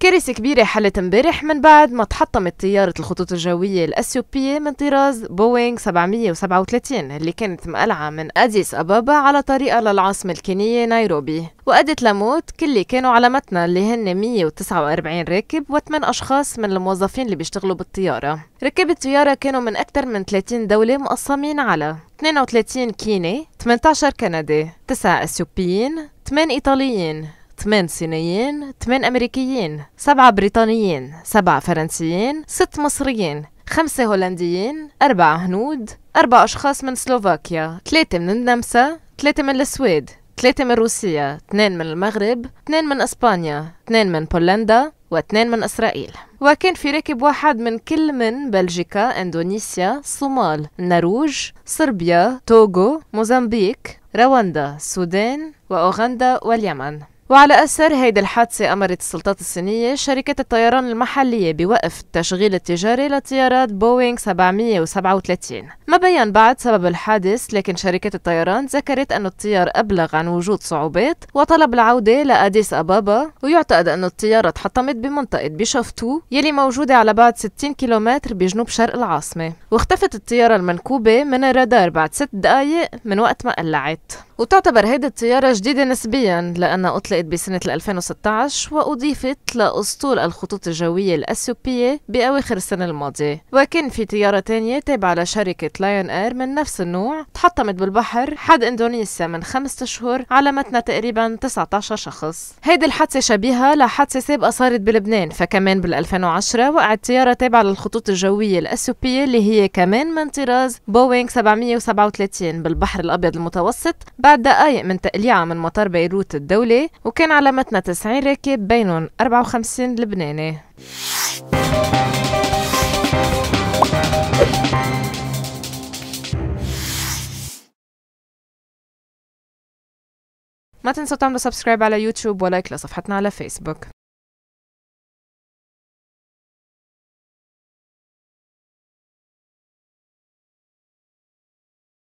كارثة كبيرة حلت امبارح من بعد ما تحطمت طيارة الخطوط الجوية الأثيوبية من طراز بوينغ 737 اللي كانت مقلعة من أديس أبابا على طريقها للعاصمة الكينية نيروبي وأدت لموت كل اللي كانوا على متنا اللي هن 149 راكب و8 أشخاص من الموظفين اللي بيشتغلوا بالطيارة ركاب الطيارة كانوا من أكثر من 30 دولة مقسمين على 32 كيني 18 كندي 9 أثيوبيين 8 إيطاليين ثمان صينيين ثمان أمريكيين سبعة بريطانيين سبعة فرنسيين ست مصريين خمسة هولنديين أربعة هنود أربعة أشخاص من سلوفاكيا ثلاثة من النمسا ثلاثة من السويد ثلاثة من روسيا اثنين من المغرب اثنين من أسبانيا اثنين من بولندا واثنين من إسرائيل وكان في راكب واحد من كل من بلجيكا إندونيسيا الصومال النرويج صربيا توغو موزمبيق رواندا السودان وأوغندا واليمن وعلى أثر هذه الحادثة أمرت السلطات الصينية شركات الطيران المحلية بوقف التشغيل التجاري لطيارات بوينغ 737 ما بين بعد سبب الحادث لكن شركة الطيران ذكرت أن الطيار أبلغ عن وجود صعوبات وطلب العودة لأديس أبابا ويعتقد أن الطيارة تحطمت بمنطقة بيشافتو يلي موجودة على بعد 60 كيلومتر بجنوب شرق العاصمة واختفت الطيارة المنكوبة من الرادار بعد 6 دقايق من وقت ما قلعت وتعتبر هيدي الطيارة جديدة نسبيا لأنها أطلقت بسنة 2016 وأضيفت لأسطول الخطوط الجوية الأثيوبية بأواخر السنة الماضية وكان في طيارة تانية تابعة لشركة لايون إير من نفس النوع تحطمت بالبحر حد إندونيسيا من خمسة أشهر على متن تقريبا 19 شخص هيدي الحادثة شبيهة لحادثة سابقة صارت بلبنان فكمان بال2010 وقعت طيارة تابعة للخطوط الجوية الأثيوبية اللي هي كمان من طراز بوينغ 737 بالبحر الأبيض المتوسط بعد بعد دقائق من تقليعة من مطار بيروت الدولي وكان على متن 90 راكب بينهم 54 لبناني ما تنسوا تعملوا سبسكرايب على يوتيوب ولايك لصفحتنا على فيسبوك